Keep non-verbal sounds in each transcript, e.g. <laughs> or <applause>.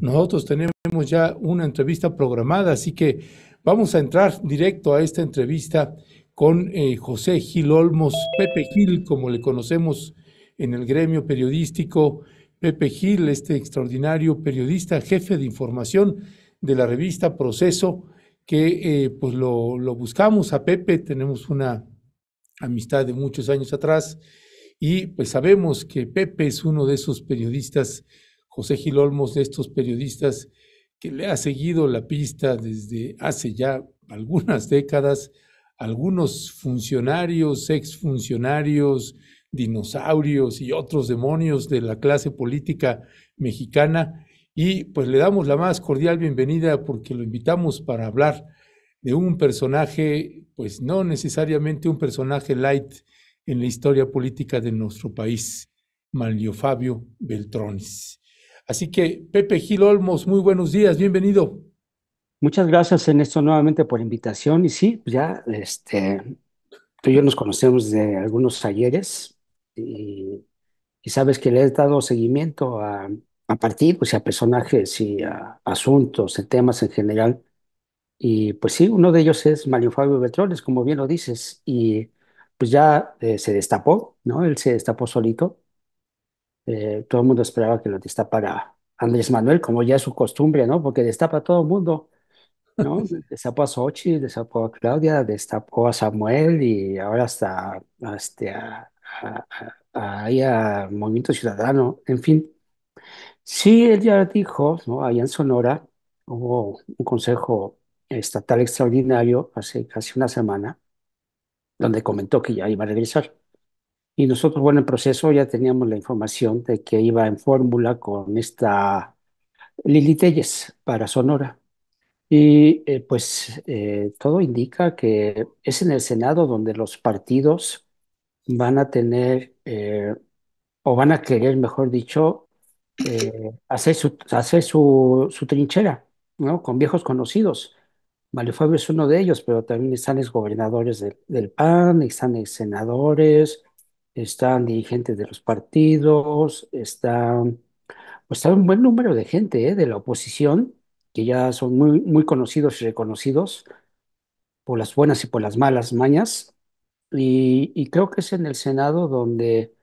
Nosotros tenemos ya una entrevista programada, así que vamos a entrar directo a esta entrevista con eh, José Gil Olmos, Pepe Gil, como le conocemos en el gremio periodístico. Pepe Gil, este extraordinario periodista, jefe de información de la revista Proceso, que eh, pues lo buscamos a Pepe, tenemos una amistad de muchos años atrás y pues sabemos que Pepe es uno de esos periodistas José Gil Olmos, de estos periodistas que le ha seguido la pista desde hace ya algunas décadas, algunos funcionarios, exfuncionarios, dinosaurios y otros demonios de la clase política mexicana. Y pues le damos la más cordial bienvenida porque lo invitamos para hablar de un personaje, pues no necesariamente un personaje light en la historia política de nuestro país, Manlio Fabio Beltrones. Así que, Pepe Gil Olmos, muy buenos días, bienvenido. Muchas gracias, en esto nuevamente por invitación. Y sí, ya este, tú y yo nos conocemos de algunos talleres y, sabes que le he dado seguimiento a, a partidos y a personajes y a asuntos, a temas en general. Y pues sí, uno de ellos es Mario Fabio Betroles, como bien lo dices, y pues ya eh, se destapó, ¿no? Él se destapó solito eh, todo el mundo esperaba que lo destapara Andrés Manuel, como ya es su costumbre, ¿no? Porque destapa a todo el mundo, ¿no? <laughs> Destapó a Sochi, destapó a Claudia, destapó a Samuel y ahora hasta, hasta este, a, Movimiento Ciudadano, en fin. Sí, él ya dijo, ¿no? Allá en Sonora hubo un consejo estatal extraordinario hace casi una semana, donde comentó que ya iba a regresar. Y nosotros, bueno, en proceso ya teníamos la información de que iba en fórmula con esta Lili Telles para Sonora. Y eh, pues eh, todo indica que es en el Senado donde los partidos van a tener, eh, o van a querer, mejor dicho, hacer, su, hacer su, su, trinchera, ¿no? Con viejos conocidos. Vale es uno de ellos, pero también están exgobernadores gobernadores del PAN, están los senadores, están dirigentes de los partidos, están, pues está un buen número de gente ¿eh? de la oposición, que ya son muy, muy conocidos y reconocidos por las buenas y por las malas mañas. Y, creo que es en el Senado donde,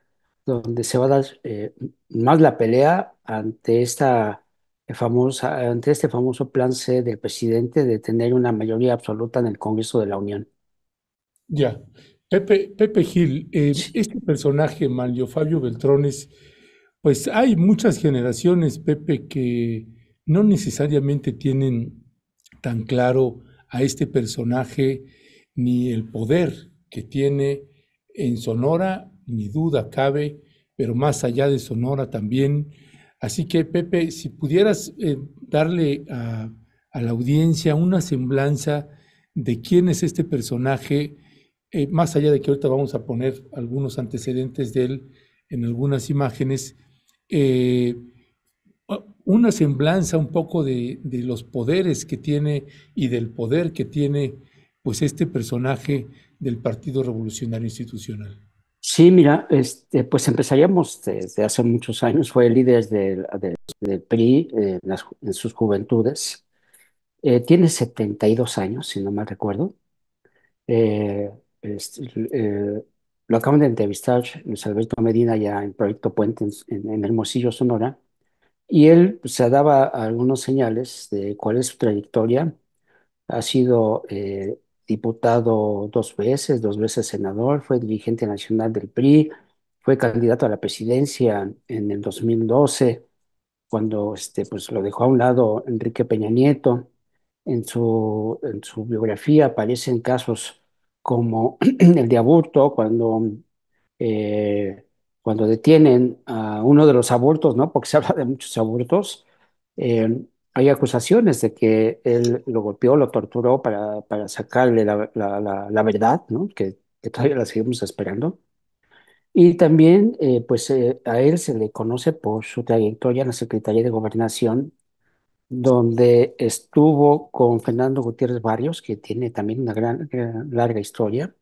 donde se va a dar eh, más la pelea ante esta famosa, ante este famoso plan C del presidente de tener una mayoría absoluta en el Congreso de la Unión. Ya. Pepe, Pepe Gil, eh, este personaje, Malio Fabio Beltrones, pues hay muchas generaciones, Pepe, que no necesariamente tienen tan claro a este personaje ni el poder que tiene en Sonora, ni duda cabe, pero más allá de Sonora también. Así que, Pepe, si pudieras eh, darle a, la audiencia una semblanza de quién es este personaje, eh, más allá de que ahorita vamos a poner algunos antecedentes de él en algunas imágenes, eh, una semblanza un poco de, los poderes que tiene y del poder que tiene pues este personaje del Partido Revolucionario Institucional. Sí, mira, este, pues empezaríamos desde hace muchos años, fue líder del, PRI en, sus juventudes, eh, tiene 72 años, si no mal recuerdo, eh, este, eh, lo acaban de entrevistar Luis Alberto Medina ya en Proyecto Puente en, Hermosillo, Sonora, y él pues, se daba algunas señales de cuál es su trayectoria. Ha sido eh, diputado dos veces, dos veces senador, fue dirigente nacional del PRI, fue candidato a la presidencia en el 2012 cuando este, pues, lo dejó a un lado Enrique Peña Nieto. En su, en su biografía aparecen casos como <clears throat> el de aborto, cuando, eh, cuando detienen a uno de los abortos, ¿no? porque se <laughs> habla de muchos abortos, eh, hay acusaciones de que él lo golpeó, lo torturó para, para sacarle la, la, verdad, ¿no? que, todavía la seguimos esperando. Y también, eh, pues a él se le conoce por su trayectoria en la Secretaría de Gobernación donde estuvo con Fernando Gutiérrez Barrios, que tiene también una gran, larga historia.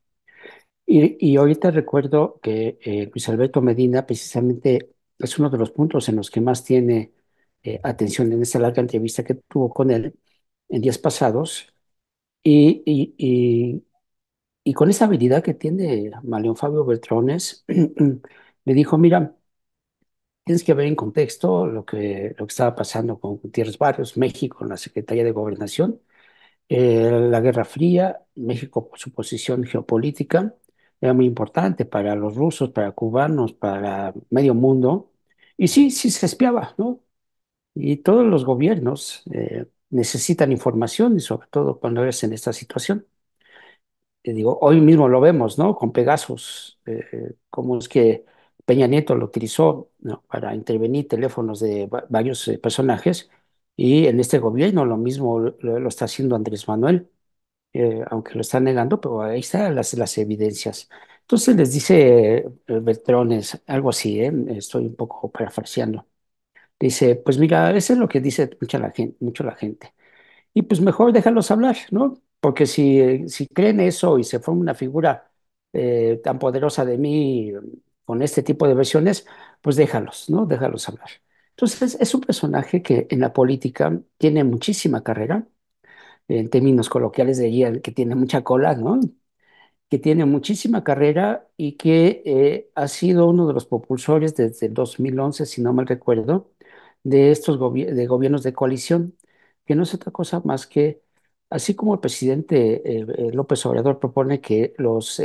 Y, y, ahorita recuerdo que eh, Luis Alberto Medina precisamente es uno de los puntos en los que más tiene eh, atención en esa larga entrevista que tuvo con él en días pasados. Y, y, con esa habilidad que tiene Maleón Fabio Beltrones, <clears throat> le dijo, mira, Tienes que ver en contexto lo que, lo que estaba pasando con Gutiérrez Barrios, México, en la Secretaría de Gobernación, eh, la Guerra Fría, México por su posición geopolítica, era muy importante para los rusos, para cubanos, para medio mundo. Y sí, sí se espiaba, ¿no? Y todos los gobiernos eh, necesitan información y sobre todo cuando eres en esta situación. te digo, hoy mismo lo vemos, ¿no? Con Pegasus, eh, como es que Peña Nieto lo utilizó ¿no? para intervenir teléfonos de varios eh, personajes y en este gobierno lo mismo lo, está haciendo Andrés Manuel, eh, aunque lo está negando, pero ahí están las, las evidencias. Entonces les dice eh, Beltrones, algo así, estoy un poco parafraseando. Dice, pues mira, eso es lo que dice mucha la gente, mucho la gente. Y pues mejor déjalos hablar, ¿no? Porque si, si creen eso y se forma una figura tan poderosa de mí con este tipo de versiones, pues déjalos, ¿no? Déjalos hablar. Entonces, es un personaje que en la política tiene muchísima carrera, en términos coloquiales diría que tiene mucha cola, ¿no? Que tiene muchísima carrera y que eh, ha sido uno de los propulsores desde el 2011, si no mal recuerdo, de estos de gobiernos de coalición, que no es otra cosa más que, así como el presidente eh, eh, López Obrador propone que los...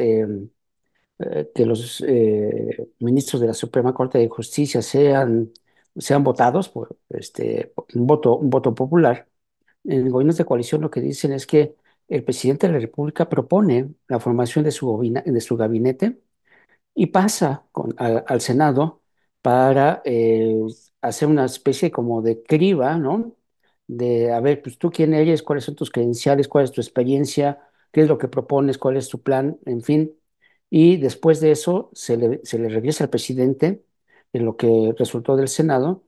Eh, que los eh, ministros de la Suprema Corte de Justicia sean, sean votados por este, un, voto, un voto popular, en gobiernos de coalición lo que dicen es que el presidente de la República propone la formación de su, gabinete y pasa con, al, Senado para eh, hacer una especie como de criba, ¿no? De, a ver, pues tú quién eres, cuáles son tus credenciales, cuál es tu experiencia, qué es lo que propones, cuál es tu plan, en fin, y después de eso se le, se regresa al presidente en lo que resultó del Senado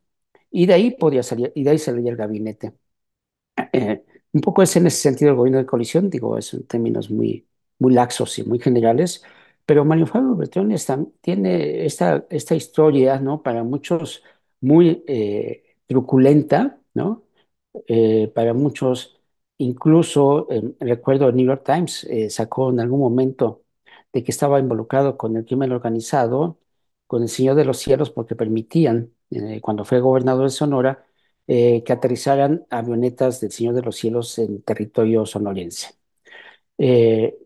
y de ahí podía salir, y de ahí salía el gabinete. <clears throat> un poco es en ese sentido el gobierno de coalición, digo, es en términos muy, muy laxos y muy generales, pero Mario Fabio está, tiene esta, esta historia, ¿no? Para muchos muy eh, truculenta, ¿no? Eh, para muchos, incluso, eh, recuerdo el New York Times sacó en algún momento de que estaba involucrado con el crimen organizado, con el Señor de los Cielos, porque permitían, eh, cuando fue gobernador de Sonora, eh, que aterrizaran avionetas del Señor de los Cielos en territorio sonorense. Eh,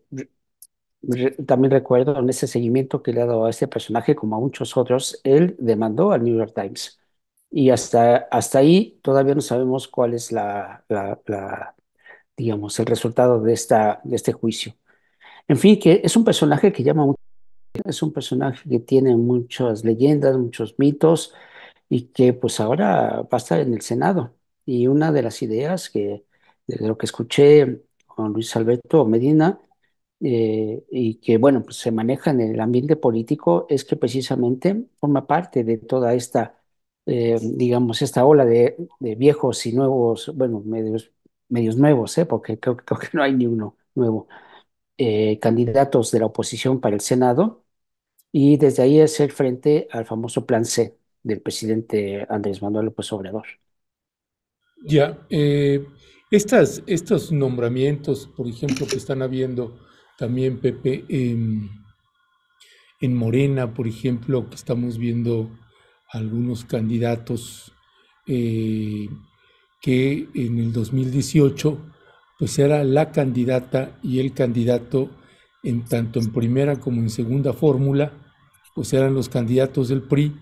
también recuerdo en ese seguimiento que le ha dado a este personaje, como a muchos otros, él demandó al New York Times. Y hasta, hasta ahí todavía no sabemos cuál es la digamos, el resultado de, esta, de este juicio. En fin, que es un personaje que llama mucho, es un personaje que tiene muchas leyendas, muchos mitos y que pues ahora va a estar en el Senado. Y una de las ideas que de lo que escuché con Luis Alberto Medina eh, y que bueno pues, se maneja en el ambiente político es que precisamente forma parte de toda esta eh, digamos esta ola de, viejos y nuevos bueno medios medios nuevos eh, porque creo, creo que no hay ni uno nuevo eh, candidatos de la oposición para el Senado y desde ahí hacer frente al famoso plan C del presidente Andrés Manuel López Obrador. Ya, eh, estas, estos nombramientos, por ejemplo, que están habiendo también, Pepe, en, Morena, por ejemplo, que estamos viendo algunos candidatos eh, que en el 2018 pues era la candidata y el candidato, en tanto en primera como en segunda fórmula, pues eran los candidatos del PRI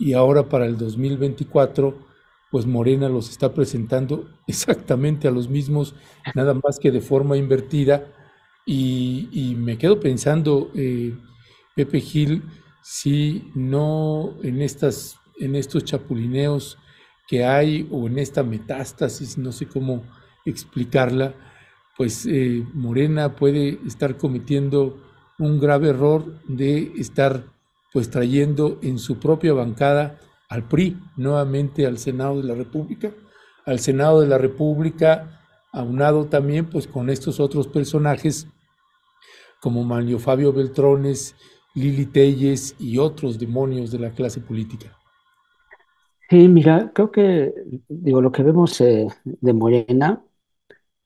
y ahora para el 2024 pues Morena los está presentando <laughs> exactamente a los mismos, nada más que de forma invertida. Y, me quedo pensando, eh, Pepe Gil, si no en, estas, en estos chapulineos que hay o en esta metástasis, no sé cómo explicarla, pues eh, Morena puede estar cometiendo un grave error de estar pues trayendo en su propia bancada al PRI nuevamente al Senado de la República, al Senado de la República aunado también pues con estos otros personajes como Manlio Fabio Beltrones, Lili Telles y otros demonios de la clase política. Sí, mira, creo que digo lo que vemos eh, de Morena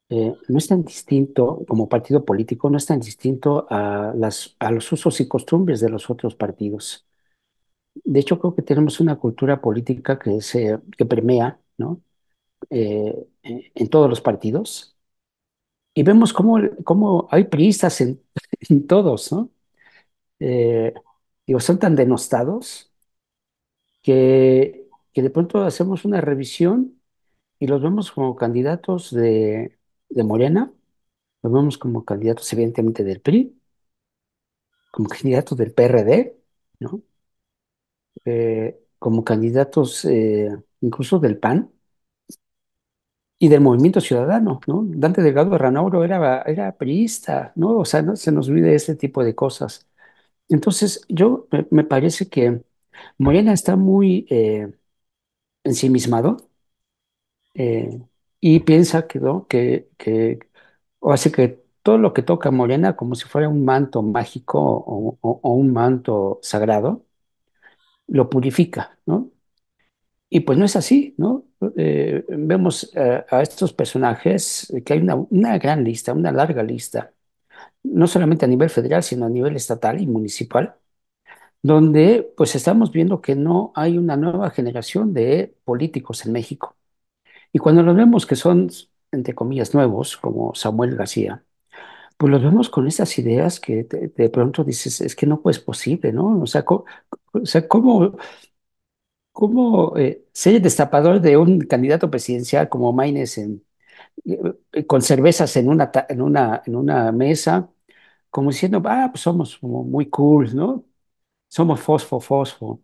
eh, no es tan distinto, como partido político, no es tan distinto a, las, a los usos y costumbres de los otros partidos. De hecho, creo que tenemos una cultura política que, se, eh, permea ¿no? Eh, en todos los partidos. Y vemos cómo, cómo hay priistas en, <laughs> todos, ¿no? son tan denostados que, que de pronto hacemos una revisión y los vemos como candidatos de, de Morena, lo vemos como candidatos evidentemente del PRI, como candidatos del PRD, ¿no? Eh, como candidatos eh, incluso del PAN y del Movimiento Ciudadano, ¿no? Dante Delgado Ranauro era, era priista, ¿no? O sea, se nos olvida este tipo de cosas. Entonces, yo me, parece que Morena está muy eh, ensimismado. Eh, y piensa que, que, o que todo lo que toca Morena como si fuera un manto mágico o, un manto sagrado, lo purifica, ¿no? Y pues no es así, ¿no? Eh, vemos a estos personajes que hay una, una, gran lista, una larga lista, no solamente a nivel federal, sino a nivel estatal y municipal, donde pues estamos viendo que no hay una nueva generación de políticos en México. Y cuando los vemos que son, entre comillas, nuevos, como Samuel García, pues los vemos con esas ideas que de, pronto dices, es que no es pues, posible, ¿no? O sea, ¿cómo, o sea, ¿cómo, cómo eh, ser el destapador de un candidato presidencial como Maines en, eh, con cervezas en una, en, una, en una mesa, como diciendo, ah, pues somos muy cool, ¿no? Somos fosfo, fosfo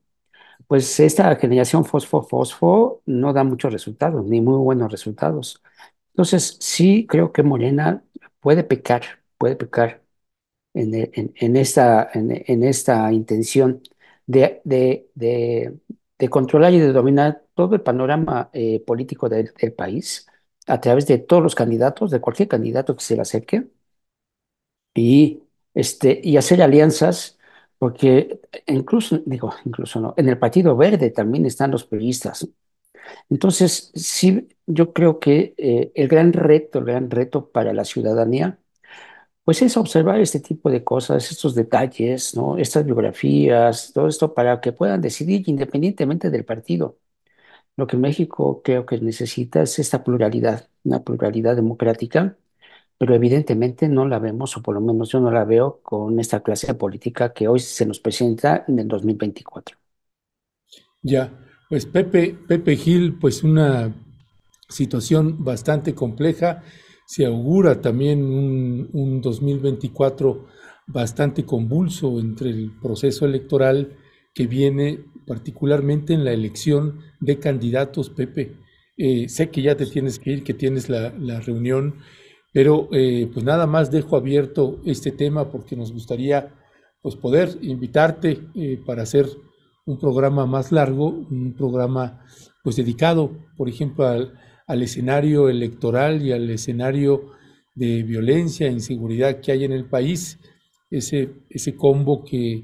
pues esta generación fosfo-fosfo no da muchos resultados, ni muy buenos resultados. Entonces, sí creo que Morena puede pecar, puede pecar en, e, en, esta, en, esta intención de, de, de, controlar y de dominar todo el panorama eh, político del, del, país a través de todos los candidatos, de cualquier candidato que se le acerque, y, este, y hacer alianzas porque incluso, digo, incluso no, en el Partido Verde también están los periodistas. Entonces, sí, yo creo que eh, el gran reto, el gran reto para la ciudadanía, pues es observar este tipo de cosas, estos detalles, ¿no? estas biografías, todo esto para que puedan decidir independientemente del partido. Lo que México creo que necesita es esta pluralidad, una pluralidad democrática pero evidentemente no la vemos, o por lo menos yo no la veo con esta clase de política que hoy se nos presenta en el 2024. Ya, pues Pepe, Pepe Gil, pues una situación bastante compleja. Se augura también un, 2024 bastante convulso entre el proceso electoral que viene particularmente en la elección de candidatos, Pepe. Eh, sé que ya te tienes que ir, que tienes la, la reunión pero eh, pues nada más dejo abierto este tema porque nos gustaría pues poder invitarte eh, para hacer un programa más largo, un programa pues dedicado, por ejemplo, al, escenario electoral y al escenario de violencia e inseguridad que hay en el país, ese, ese combo que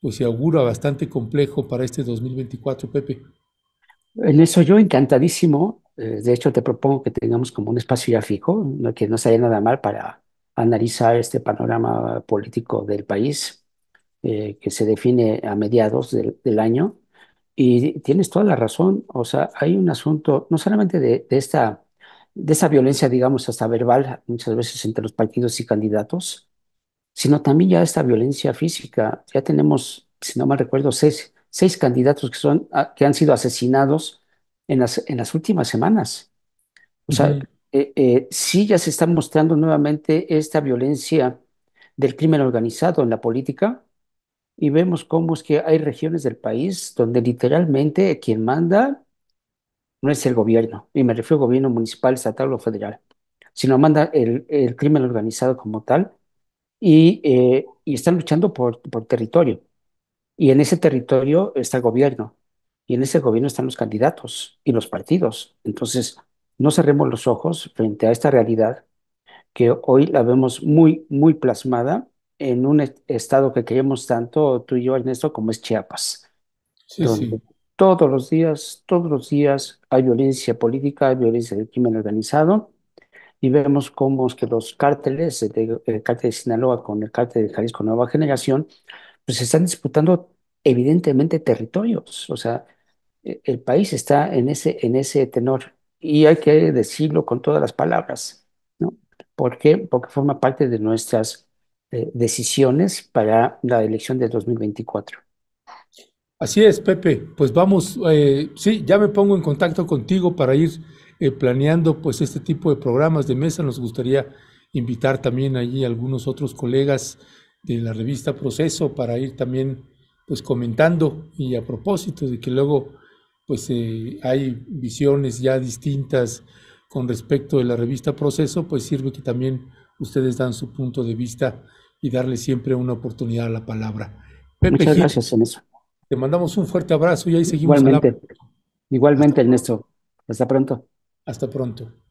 pues se augura bastante complejo para este 2024, Pepe. En eso yo encantadísimo eh, de hecho, te propongo que tengamos como un espacio ya fijo, que no sea nada mal para analizar este panorama político del país eh, que se define a mediados del, año. Y tienes toda la razón, o sea, hay un asunto no solamente de, esta, de violencia, digamos, hasta verbal, muchas veces entre los partidos y candidatos, sino también ya esta violencia física. Ya tenemos, si no mal recuerdo, seis, seis candidatos que, son, ah, que han sido asesinados en las, últimas semanas. O sea, eh, eh, sí ya se está mostrando nuevamente esta violencia del crimen organizado en la política y vemos cómo es que hay regiones del país donde literalmente quien manda no es el gobierno, y me refiero al gobierno municipal, estatal o federal, sino manda el, crimen organizado como tal eh, y, están luchando por, por territorio. Y en ese territorio está el gobierno, y en ese gobierno están los candidatos y los partidos. Entonces, no cerremos los ojos frente a esta realidad que hoy la vemos muy, muy plasmada en un estado que queremos tanto tú y yo, Ernesto, como es Chiapas. Todos los días, todos los días hay violencia política, hay violencia del crimen organizado y vemos cómo es que los cárteles, el, eh, cártel de Sinaloa con el cártel de Jalisco Nueva Generación, pues se están disputando evidentemente territorios, o sea, e, el país está en ese, en ese tenor y hay que decirlo con todas las palabras, ¿no? Porque forma parte de nuestras eh, decisiones para la elección de 2024. Así es, Pepe. Pues vamos, eh, sí, ya me pongo en contacto contigo para ir eh, planeando pues este tipo de programas de mesa. Nos gustaría invitar también allí a algunos otros colegas de la revista Proceso para ir también pues comentando y a propósito de que luego pues eh, hay visiones ya distintas con respecto de la revista Proceso, pues sirve que también ustedes dan su punto de vista y darle siempre una oportunidad a la palabra. Muchas gracias, Ernesto. Te mandamos un fuerte abrazo y ahí seguimos. Igualmente, igualmente Ernesto. Hasta pronto. Hasta pronto.